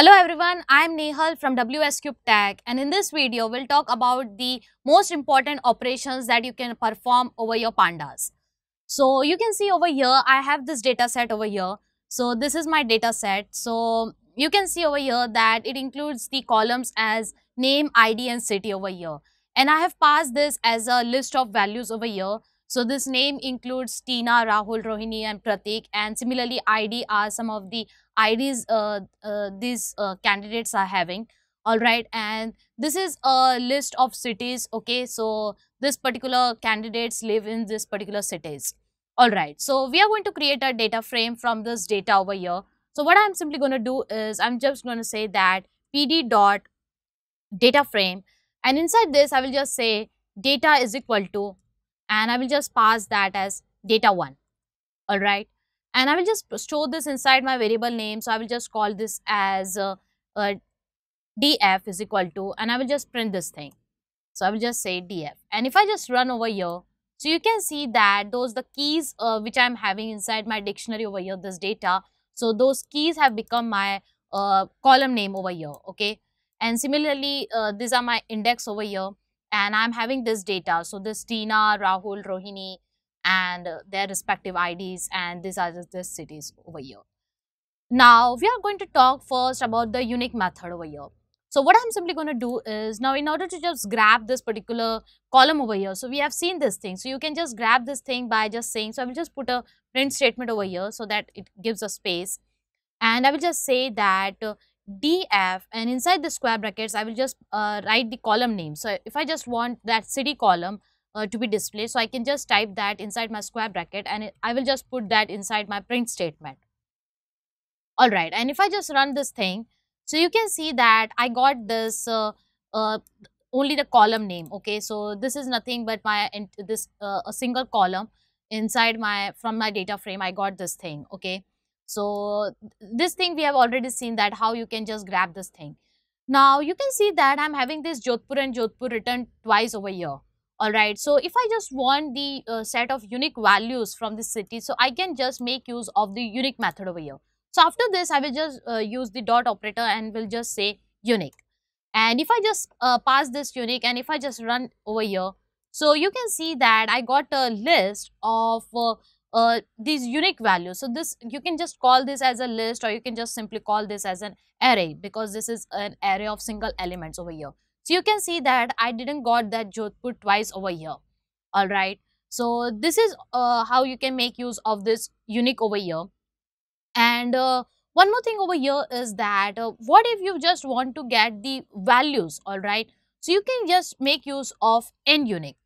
Hello everyone, I am Nehal from WS Cube Tech and in this video we'll talk about the most important operations that you can perform over your pandas. So you can see over here I have this data set over here. So this is my data set. So you can see over here that it includes the columns as name, ID and city over here. And I have passed this as a list of values over here. So this name includes Tina, Rahul, Rohini and Pratik and similarly ID are some of the IDs uh, uh, these uh, candidates are having all right and this is a list of cities okay so this particular candidates live in this particular cities all right so we are going to create a data frame from this data over here so what i'm simply going to do is i'm just going to say that pd dot data frame and inside this i will just say data is equal to and i will just pass that as data one all right and I will just store this inside my variable name. So I will just call this as uh, uh, df is equal to and I will just print this thing. So I will just say df and if I just run over here so you can see that those the keys uh, which I'm having inside my dictionary over here this data so those keys have become my uh, column name over here okay and similarly uh, these are my index over here and I'm having this data so this Tina, Rahul, Rohini and their respective IDs and these are the cities over here. Now we are going to talk first about the unique method over here. So what I'm simply going to do is now in order to just grab this particular column over here. So we have seen this thing. So you can just grab this thing by just saying, so I will just put a print statement over here so that it gives a space. And I will just say that uh, df and inside the square brackets, I will just uh, write the column name. So if I just want that city column, uh, to be displayed. So I can just type that inside my square bracket and it, I will just put that inside my print statement. All right. And if I just run this thing, so you can see that I got this uh, uh, only the column name. Okay. So this is nothing but my this uh, a single column inside my from my data frame. I got this thing. Okay. So this thing we have already seen that how you can just grab this thing. Now you can see that I'm having this Jodhpur and Jodhpur written twice over here all right so if i just want the uh, set of unique values from the city so i can just make use of the unique method over here so after this i will just uh, use the dot operator and will just say unique and if i just uh, pass this unique and if i just run over here so you can see that i got a list of uh, uh, these unique values so this you can just call this as a list or you can just simply call this as an array because this is an array of single elements over here so you can see that I didn't got that Jodhpur twice over here. Alright. So this is uh, how you can make use of this unique over here. And uh, one more thing over here is that uh, what if you just want to get the values, alright? So you can just make use of n unique,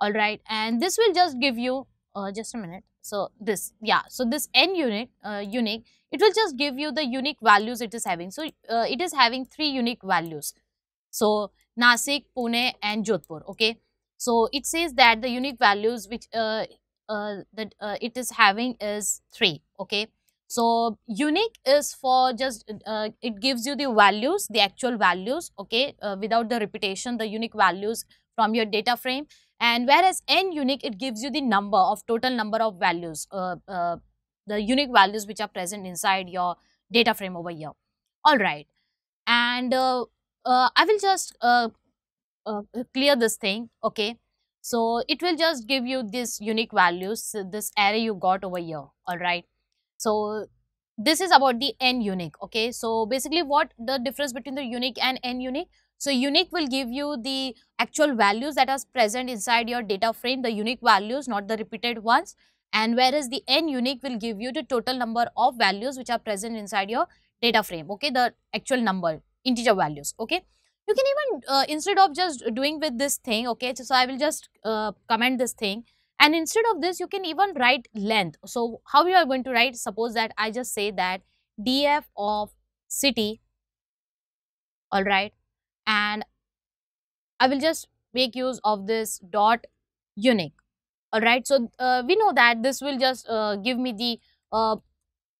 alright? And this will just give you, uh, just a minute. So this, yeah, so this n unit, uh, unique, it will just give you the unique values it is having. So uh, it is having three unique values. So Nasik, Pune and Jodhpur. Okay. So it says that the unique values which uh, uh, that uh, it is having is 3. Okay. So unique is for just uh, it gives you the values, the actual values. Okay. Uh, without the repetition, the unique values from your data frame and whereas n unique it gives you the number of total number of values uh, uh, the unique values which are present inside your data frame over here all right and uh, uh, I will just uh, uh, clear this thing okay so it will just give you this unique values this array you got over here all right so this is about the n unique okay so basically what the difference between the unique and n unique so unique will give you the actual values that are present inside your data frame the unique values not the repeated ones and whereas the n unique will give you the total number of values which are present inside your data frame okay the actual number integer values okay you can even uh, instead of just doing with this thing okay so i will just uh, comment this thing and instead of this you can even write length so how you are going to write suppose that i just say that df of city all right and i will just make use of this dot unique all right so uh, we know that this will just uh, give me the uh,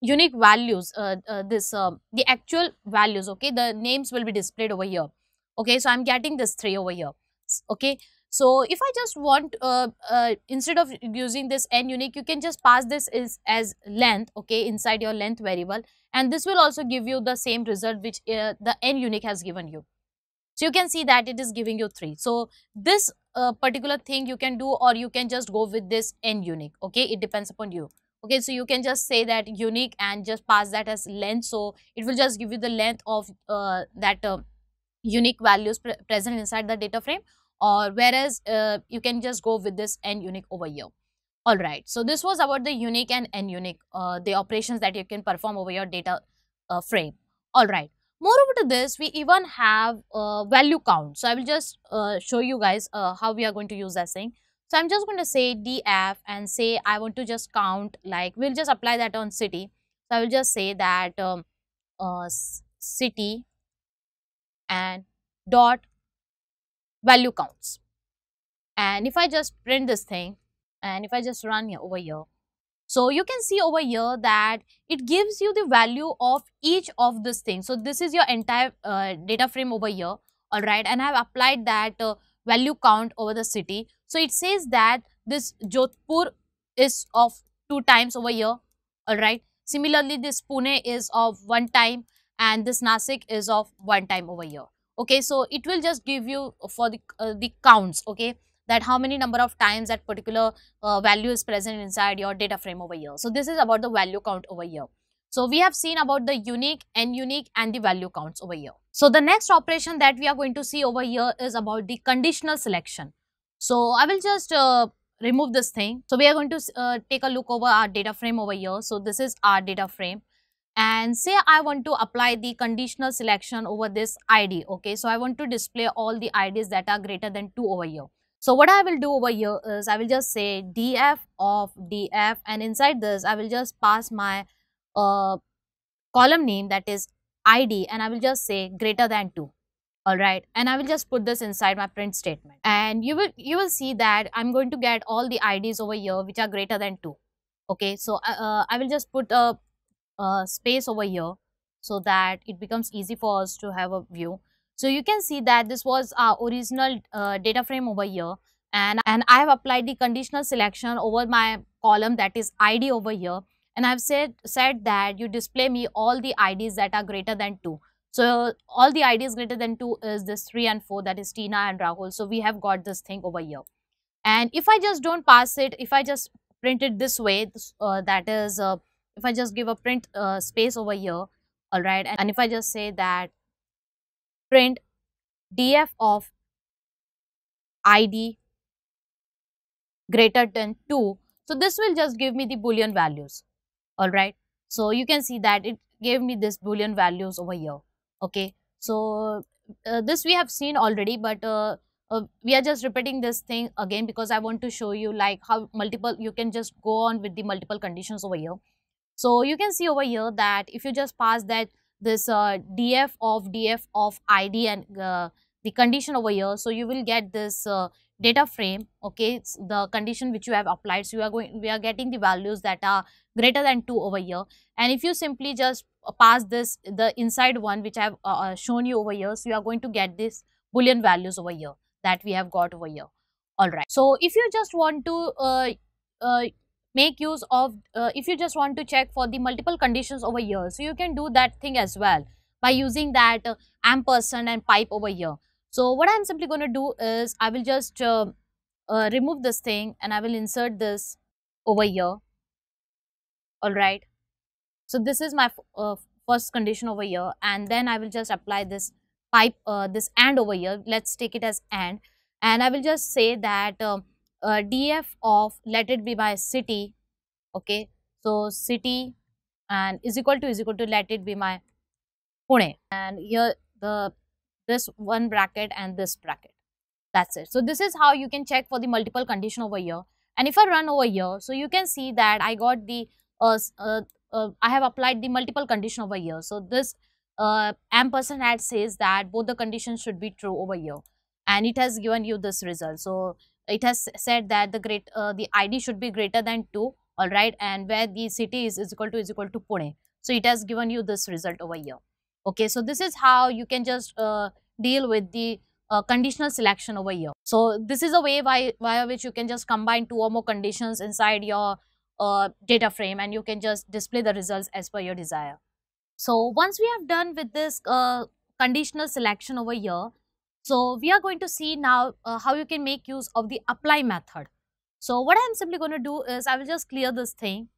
unique values, uh, uh, this uh, the actual values, okay, the names will be displayed over here. Okay, so I'm getting this 3 over here, okay. So if I just want, uh, uh, instead of using this n unique, you can just pass this is as length, okay, inside your length variable. And this will also give you the same result which uh, the n unique has given you. So you can see that it is giving you 3. So this particular thing you can do or you can just go with this n unique, okay, it depends upon you okay so you can just say that unique and just pass that as length so it will just give you the length of uh, that uh, unique values pre present inside the data frame or whereas uh, you can just go with this n unique over here all right so this was about the unique and n unique uh, the operations that you can perform over your data uh, frame all right moreover to this we even have uh, value count so i will just show you guys how we are going to use that thing so I'm just going to say df and say I want to just count like we'll just apply that on city. So I will just say that um, uh, city and dot value counts. And if I just print this thing and if I just run here, over here. So you can see over here that it gives you the value of each of this thing. So this is your entire uh, data frame over here. All right. And I have applied that uh, value count over the city. So it says that this Jodhpur is of two times over here, alright. Similarly, this Pune is of one time and this Nasik is of one time over here. Okay, so it will just give you for the, uh, the counts, okay, that how many number of times that particular uh, value is present inside your data frame over here. So this is about the value count over here. So we have seen about the unique and unique and the value counts over here. So the next operation that we are going to see over here is about the conditional selection. So, I will just uh, remove this thing. So, we are going to uh, take a look over our data frame over here. So, this is our data frame and say I want to apply the conditional selection over this ID. Okay, so I want to display all the IDs that are greater than 2 over here. So what I will do over here is I will just say df of df and inside this I will just pass my uh, column name that is id and I will just say greater than 2 all right and i will just put this inside my print statement and you will you will see that i'm going to get all the ids over here which are greater than 2 okay so uh, uh, i will just put a, a, space over here so that it becomes easy for us to have a view so you can see that this was our original uh, data frame over here and and i have applied the conditional selection over my column that is id over here and i've said said that you display me all the ids that are greater than 2 so all the IDs greater than 2 is this 3 and 4 that is Tina and Rahul. So we have got this thing over here. And if I just don't pass it, if I just print it this way, uh, that is uh, if I just give a print uh, space over here, all right. And, and if I just say that print df of id greater than 2. So this will just give me the boolean values. Alright. So you can see that it gave me this boolean values over here okay so uh, this we have seen already but uh, uh, we are just repeating this thing again because I want to show you like how multiple you can just go on with the multiple conditions over here. So you can see over here that if you just pass that this uh, df of df of id and uh, the condition over here so you will get this uh, data frame okay it's the condition which you have applied so you are going we are getting the values that are greater than 2 over here and if you simply just pass this the inside one which I have uh, uh, shown you over here. So you are going to get this boolean values over here that we have got over here. Alright. So if you just want to uh, uh, make use of, uh, if you just want to check for the multiple conditions over here, so you can do that thing as well by using that uh, ampersand and pipe over here. So what I'm simply going to do is I will just remove this thing and I will insert this over here. Alright so this is my uh, first condition over here and then I will just apply this pipe, uh, this and over here, let's take it as and and I will just say that um, uh, df of let it be my city, okay. So city and is equal to is equal to let it be my Pune and here the this one bracket and this bracket that's it. So this is how you can check for the multiple condition over here and if I run over here so you can see that I got the uh, uh, uh, I have applied the multiple condition over here. So this uh, ampersand ad says that both the conditions should be true over here and it has given you this result. So it has said that the great uh, the ID should be greater than 2 all right and where the city is, is equal to is equal to Pune. So it has given you this result over here. Okay, so this is how you can just uh, deal with the uh, conditional selection over here. So this is a way by, via which you can just combine two or more conditions inside your uh, data frame and you can just display the results as per your desire. So once we have done with this uh, conditional selection over here, so we are going to see now uh, how you can make use of the apply method. So what I am simply going to do is I will just clear this thing.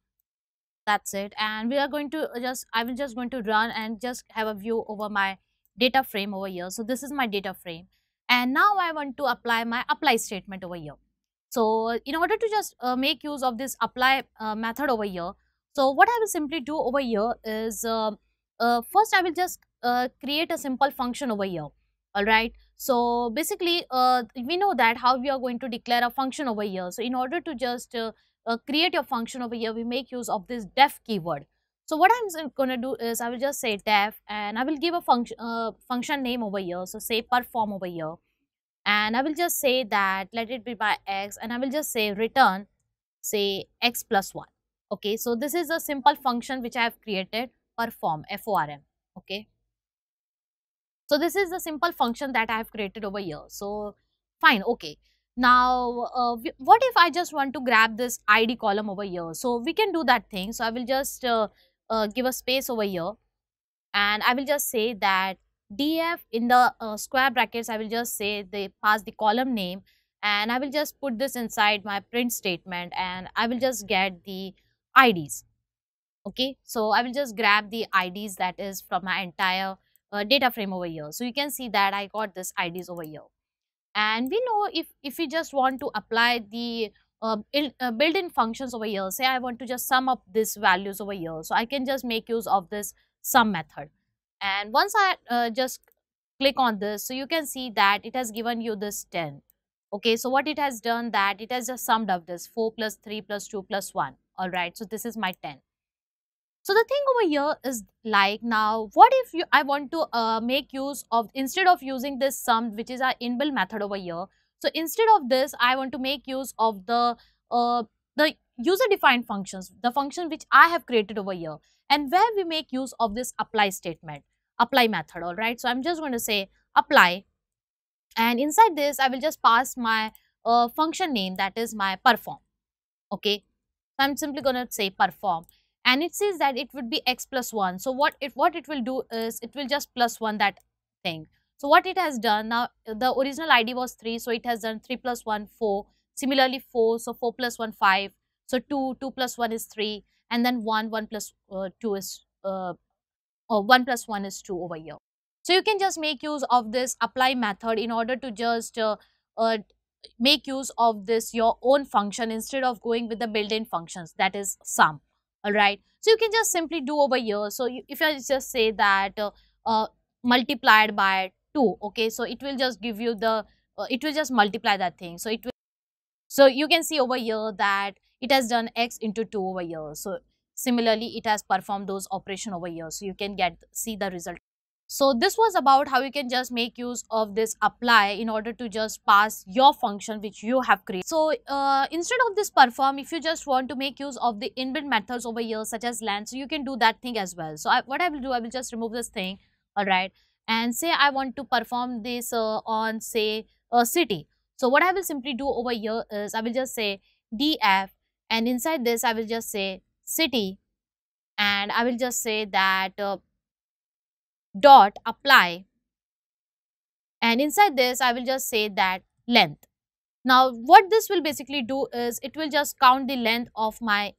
That's it. And we are going to just, I will just going to run and just have a view over my data frame over here. So this is my data frame. And now I want to apply my apply statement over here. So in order to just uh, make use of this apply uh, method over here, so what I will simply do over here is uh, uh first I will just uh, create a simple function over here. All right. So basically, uh, we know that how we are going to declare a function over here. So in order to just create your function over here, we make use of this def keyword. So what I'm going to do is I will just say def and I will give a function function name over here. So say perform over here and I will just say that let it be by x and I will just say return say x plus 1 okay so this is a simple function which I have created perform form okay so this is the simple function that I have created over here so fine okay now uh, what if I just want to grab this id column over here so we can do that thing so I will just uh, uh, give a space over here and I will just say that df in the uh, square brackets I will just say they pass the column name and I will just put this inside my print statement and I will just get the IDs okay so I will just grab the IDs that is from my entire uh, data frame over here so you can see that I got this IDs over here and we know if if we just want to apply the uh, uh, built-in functions over here say I want to just sum up these values over here so I can just make use of this sum method and once I uh, just click on this so you can see that it has given you this 10 okay so what it has done that it has just summed up this 4 plus 3 plus 2 plus 1 all right so this is my 10 so the thing over here is like now what if you I want to uh, make use of instead of using this sum which is our inbuilt method over here so instead of this I want to make use of the uh, the user defined functions the function which I have created over here and where we make use of this apply statement, apply method, all right. So, I am just going to say apply and inside this I will just pass my uh, function name that is my perform, okay. So, I am simply going to say perform and it says that it would be x plus 1. So, what it, what it will do is it will just plus 1 that thing. So, what it has done now the original id was 3. So, it has done 3 plus 1 4 similarly 4. So, 4 plus 1 5. So, 2 2 plus 1 is 3 and then 1, 1 plus, uh, 2 is, uh, or 1 plus 1 is 2 over here. So you can just make use of this apply method in order to just uh, uh, make use of this your own function instead of going with the built-in functions that is sum. Alright. So you can just simply do over here. So you, if I just say that uh, uh multiplied by 2 okay so it will just give you the uh, it will just multiply that thing. So it will so you can see over here that it has done x into 2 over here. So similarly, it has performed those operation over here. So you can get see the result. So this was about how you can just make use of this apply in order to just pass your function which you have created. So uh, instead of this perform, if you just want to make use of the inbuilt methods over here such as land so you can do that thing as well. So I, what I will do, I will just remove this thing, alright, and say I want to perform this uh, on say a city. So what I will simply do over here is I will just say df and inside this I will just say city and I will just say that uh, dot apply and inside this I will just say that length. Now what this will basically do is it will just count the length of my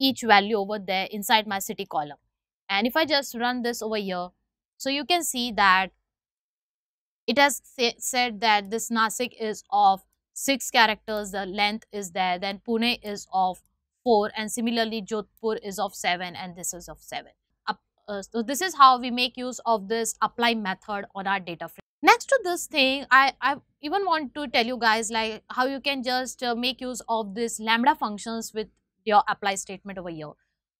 each value over there inside my city column and if I just run this over here so you can see that it has say, said that this Nasik is of 6 characters, the length is there, then Pune is of 4 and similarly Jodhpur is of 7 and this is of 7. Uh, uh, so this is how we make use of this apply method on our data frame. Next to this thing, I, I even want to tell you guys like how you can just uh, make use of this lambda functions with your apply statement over here.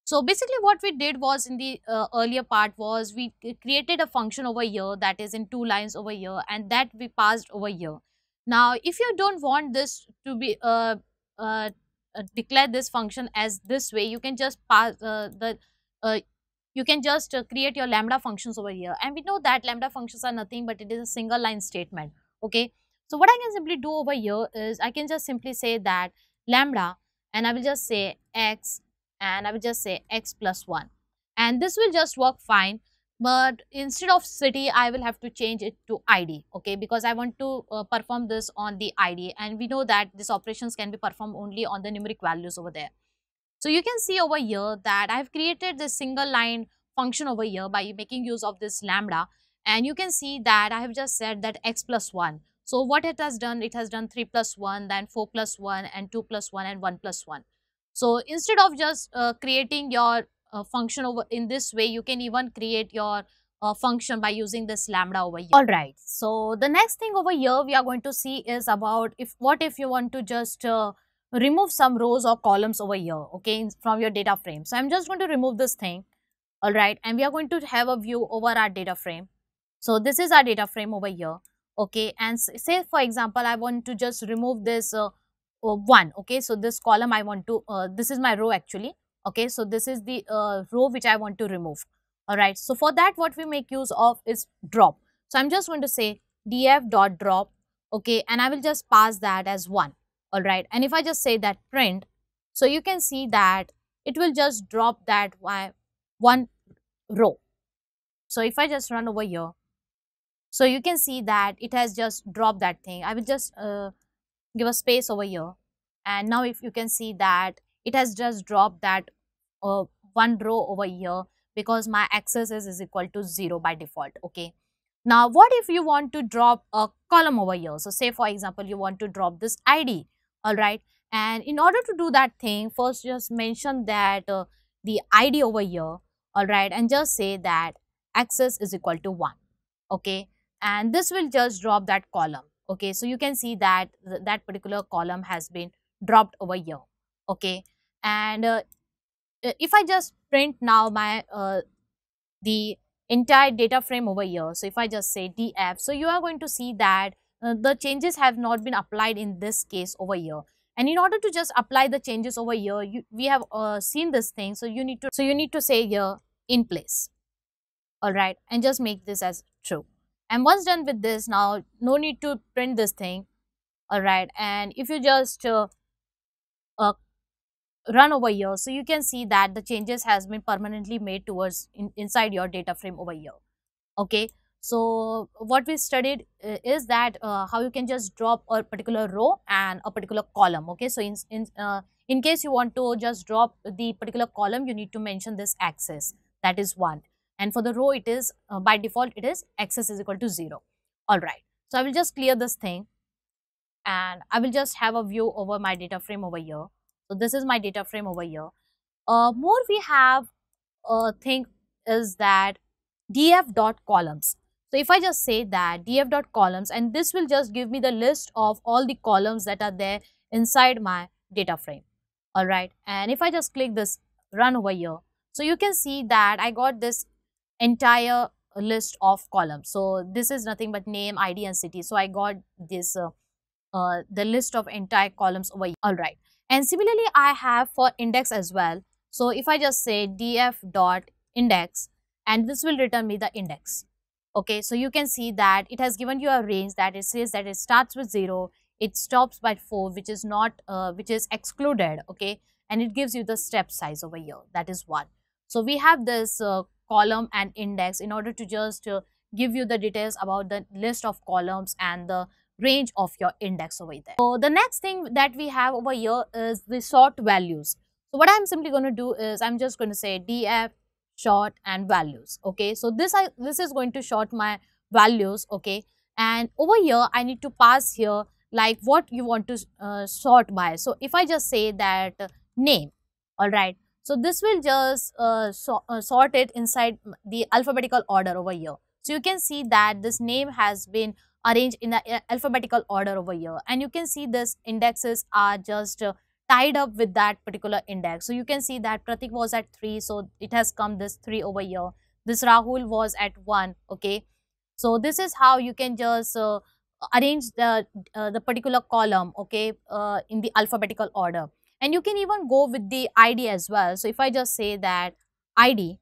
So basically what we did was in the uh, earlier part was we created a function over here that is in two lines over here and that we passed over here. Now, if you do not want this to be uh, uh, uh, declare this function as this way, you can just pass uh, the uh, you can just create your lambda functions over here and we know that lambda functions are nothing but it is a single line statement okay so what i can simply do over here is i can just simply say that lambda and i will just say x and i will just say x plus 1 and this will just work fine but instead of city I will have to change it to ID okay because I want to uh, perform this on the ID and we know that these operations can be performed only on the numeric values over there. So you can see over here that I have created this single line function over here by making use of this lambda and you can see that I have just said that x plus 1. So what it has done it has done 3 plus 1 then 4 plus 1 and 2 plus 1 and 1 plus 1. So instead of just uh, creating your uh, function over in this way you can even create your uh, function by using this lambda over here. All right. So the next thing over here we are going to see is about if what if you want to just uh, remove some rows or columns over here, okay, from your data frame. So I'm just going to remove this thing. All right. And we are going to have a view over our data frame. So this is our data frame over here. Okay. And say for example, I want to just remove this uh, uh one. Okay. So this column I want to, uh, this is my row actually okay so this is the uh, row which i want to remove all right so for that what we make use of is drop so i'm just going to say df dot drop okay and i will just pass that as one all right and if i just say that print so you can see that it will just drop that one row so if i just run over here so you can see that it has just dropped that thing i will just uh, give a space over here and now if you can see that it has just dropped that uh, one row over here because my axis is, equal to 0 by default okay now what if you want to drop a column over here so say for example you want to drop this id all right and in order to do that thing first just mention that uh, the id over here all right and just say that axis is equal to 1 okay and this will just drop that column okay so you can see that th that particular column has been dropped over here okay and uh, uh, if I just print now my uh, the entire data frame over here. So if I just say df, so you are going to see that uh, the changes have not been applied in this case over here. And in order to just apply the changes over here, you, we have uh, seen this thing. So you need to so you need to say here in place, all right, and just make this as true. And once done with this, now no need to print this thing, all right. And if you just uh, run over here. So you can see that the changes has been permanently made towards in, inside your data frame over here. Okay. So what we studied uh, is that uh, how you can just drop a particular row and a particular column. Okay. So in, in, uh, in case you want to just drop the particular column, you need to mention this axis. That is one. And for the row, it is uh, by default, it is axis is equal to zero. All right. So I will just clear this thing and I will just have a view over my data frame over here. So this is my data frame over here. Uh, more we have a uh, thing is that df dot columns. So if I just say that df dot columns, and this will just give me the list of all the columns that are there inside my data frame. All right. And if I just click this run over here, so you can see that I got this entire list of columns. So this is nothing but name, ID and city. So I got this uh, uh, the list of entire columns over here. All right. And similarly, I have for index as well. So if I just say df dot index and this will return me the index. Okay, so you can see that it has given you a range that it says that it starts with 0, it stops by 4 which is not, uh, which is excluded, okay, and it gives you the step size over here, that is 1. So we have this uh, column and index in order to just uh, give you the details about the list of columns and the range of your index over there. So the next thing that we have over here is the sort values. So what I'm simply going to do is I'm just going to say df short and values. Okay, so this I this is going to short my values. Okay, and over here I need to pass here like what you want to uh, sort by. So if I just say that name, all right. So this will just uh, so, uh, sort it inside the alphabetical order over here. So you can see that this name has been arranged in the uh, alphabetical order over here and you can see this indexes are just uh, tied up with that particular index. So you can see that Pratik was at 3 so it has come this 3 over here. This Rahul was at 1 okay. So this is how you can just uh, arrange the, uh, the particular column okay uh, in the alphabetical order and you can even go with the ID as well. So if I just say that ID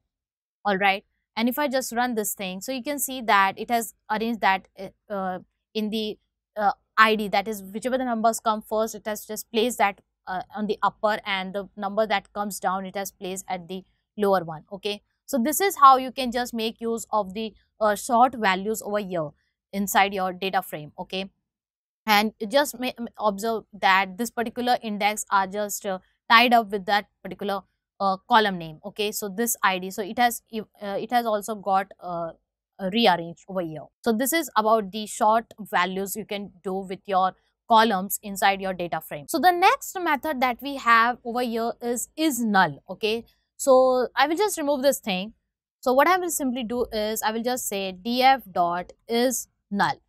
alright and if I just run this thing so you can see that it has arranged that eh, uh, in the uh, ID that is whichever the numbers come first it has just placed that uh, on the upper and the number that comes down it has placed at the lower one okay. So this is how you can just make use of the uh, short values over here inside your data frame okay and just observe that this particular index are just uh, tied up with that particular column name okay so this id so it has uh, it has also got uh, rearranged over here so this is about the short values you can do with your columns inside your data frame so the next method that we have over here is is null okay so i will just remove this thing so what i will simply do is i will just say df dot is null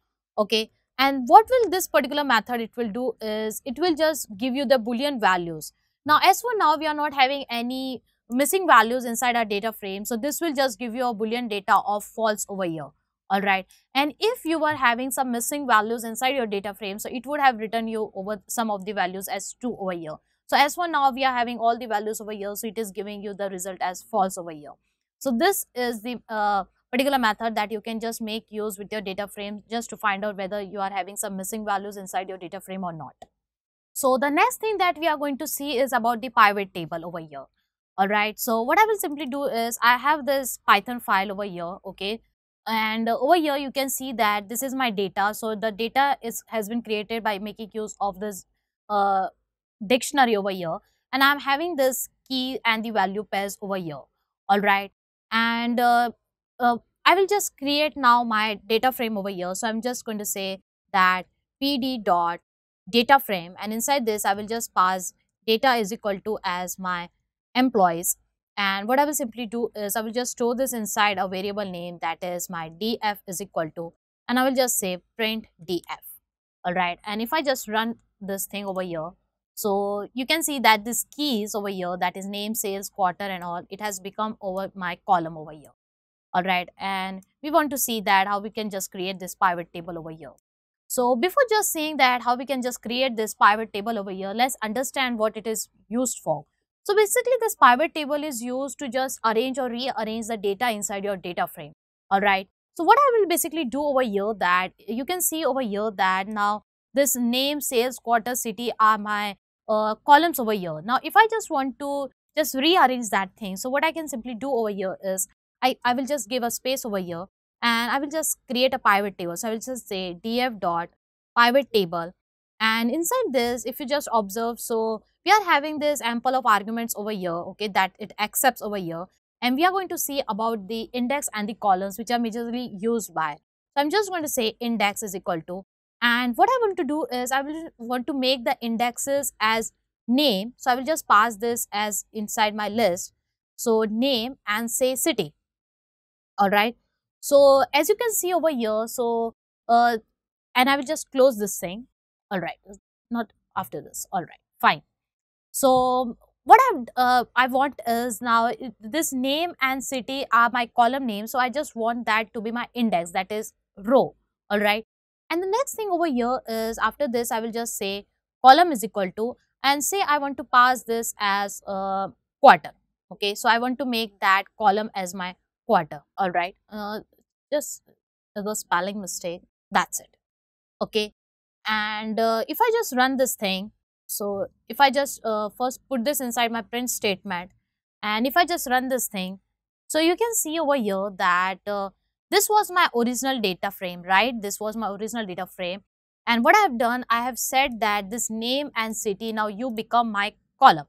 okay and what will this particular method it will do is it will just give you the boolean values now, as for now, we are not having any missing values inside our data frame. So, this will just give you a boolean data of false over here. All right. And if you were having some missing values inside your data frame, so it would have written you over some of the values as true over here. So as for now, we are having all the values over here. So it is giving you the result as false over here. So this is the uh, particular method that you can just make use with your data frame just to find out whether you are having some missing values inside your data frame or not. So the next thing that we are going to see is about the pivot table over here. Alright, so what I will simply do is I have this Python file over here, okay. And over here you can see that this is my data. So the data is has been created by making use of this uh, dictionary over here. And I'm having this key and the value pairs over here. Alright, and uh, uh, I will just create now my data frame over here. So I'm just going to say that pd dot data frame and inside this I will just pass data is equal to as my employees and what I will simply do is I will just store this inside a variable name that is my df is equal to and I will just say print df alright and if I just run this thing over here so you can see that this keys over here that is name sales quarter and all it has become over my column over here alright and we want to see that how we can just create this pivot table over here so before just seeing that how we can just create this pivot table over here, let's understand what it is used for. So basically this pivot table is used to just arrange or rearrange the data inside your data frame. Alright. So what I will basically do over here that you can see over here that now this name, sales, quarter, city are my uh, columns over here. Now if I just want to just rearrange that thing, so what I can simply do over here is I, I will just give a space over here and I will just create a pivot table. So I will just say df dot pivot table and inside this if you just observe so we are having this ample of arguments over here okay that it accepts over here and we are going to see about the index and the columns which are majorly used by. So I'm just going to say index is equal to and what I want to do is I will want to make the indexes as name. So I will just pass this as inside my list. So name and say city. All right. So as you can see over here, so uh, and I will just close this thing. All right, not after this. All right, fine. So what I uh, I want is now this name and city are my column name. So I just want that to be my index that is row. All right. And the next thing over here is after this I will just say column is equal to and say I want to pass this as a uh, quarter. Okay. So I want to make that column as my quarter. All right. Uh, just it was spelling mistake that's it okay and uh, if I just run this thing so if I just uh, first put this inside my print statement and if I just run this thing so you can see over here that uh, this was my original data frame right this was my original data frame and what I have done I have said that this name and city now you become my column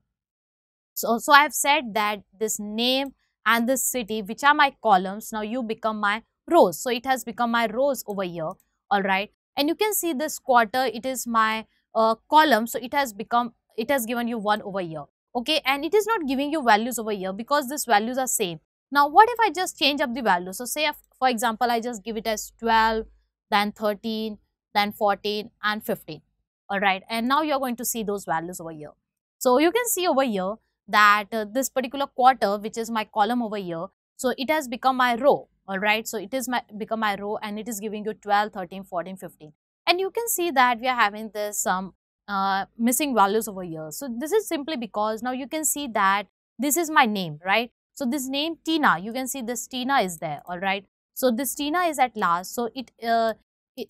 so, so I have said that this name and this city which are my columns now you become my rows. So it has become my rows over here, all right. And you can see this quarter, it is my uh, column. So it has become, it has given you 1 over here, okay. And it is not giving you values over here because these values are same. Now, what if I just change up the value? So say, if, for example, I just give it as 12, then 13, then 14 and 15, all right. And now you're going to see those values over here. So you can see over here that uh, this particular quarter, which is my column over here, so it has become my row all right so it is my become my row and it is giving you 12 13 14 15 and you can see that we are having this some um, uh, missing values over here so this is simply because now you can see that this is my name right so this name tina you can see this tina is there all right so this tina is at last so it uh,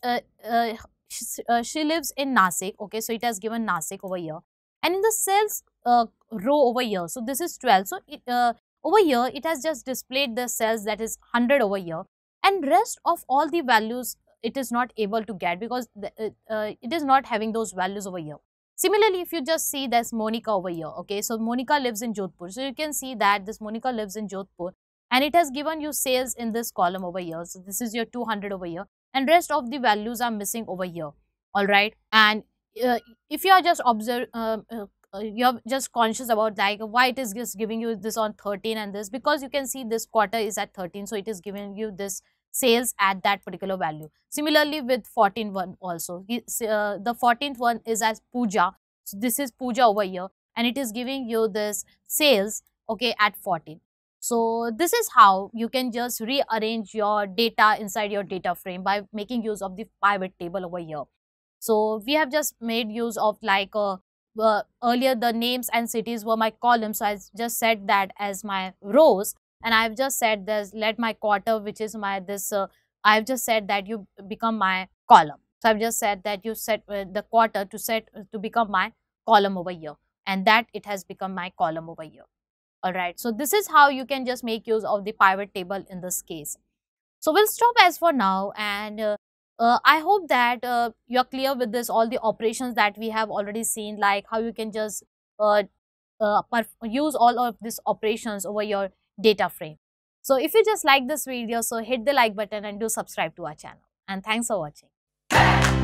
uh, uh, she, uh, she lives in nasik okay so it has given nasik over here and in the cells uh, row over here so this is 12 so it, uh, over here, it has just displayed the cells that is 100 over here and rest of all the values it is not able to get because the, uh, uh it is not having those values over here. Similarly, if you just see there's Monica over here, okay, so Monica lives in Jodhpur. So you can see that this Monica lives in Jodhpur and it has given you sales in this column over here. So this is your 200 over here and rest of the values are missing over here, all right. And uh, if you are just observe, uh, uh uh, you're just conscious about like why it is just giving you this on 13 and this because you can see this quarter is at 13 so it is giving you this sales at that particular value similarly with 14 one also uh, the 14th one is as puja so this is puja over here and it is giving you this sales okay at 14 so this is how you can just rearrange your data inside your data frame by making use of the pivot table over here so we have just made use of like a uh, uh, earlier the names and cities were my columns, So I just set that as my rows. And I've just said this, let my quarter, which is my this, uh, I've just said that you become my column. So I've just said that you set uh, the quarter to set uh, to become my column over here. And that it has become my column over here. Alright, so this is how you can just make use of the pivot table in this case. So we'll stop as for now and uh, uh, I hope that uh, you're clear with this all the operations that we have already seen like how you can just uh, uh use all of these operations over your data frame. So if you just like this video, so hit the like button and do subscribe to our channel and thanks for watching.